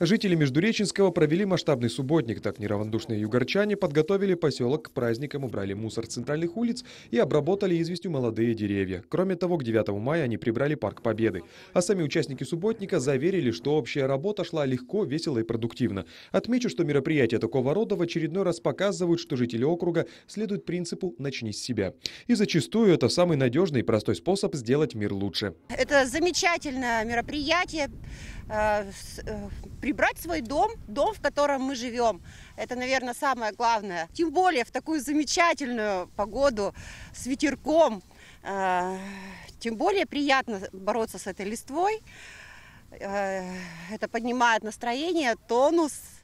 Жители Междуреченского провели масштабный субботник. Так неравнодушные югорчане подготовили поселок к праздникам, убрали мусор с центральных улиц и обработали известью молодые деревья. Кроме того, к 9 мая они прибрали Парк Победы. А сами участники субботника заверили, что общая работа шла легко, весело и продуктивно. Отмечу, что мероприятия такого рода в очередной раз показывают, что жители округа следуют принципу «начни с себя». И зачастую это самый надежный и простой способ сделать мир лучше. Это замечательное мероприятие. Э, э, прибрать свой дом, дом, в котором мы живем. Это, наверное, самое главное. Тем более в такую замечательную погоду с ветерком. Э, тем более приятно бороться с этой листвой. Это поднимает настроение, тонус.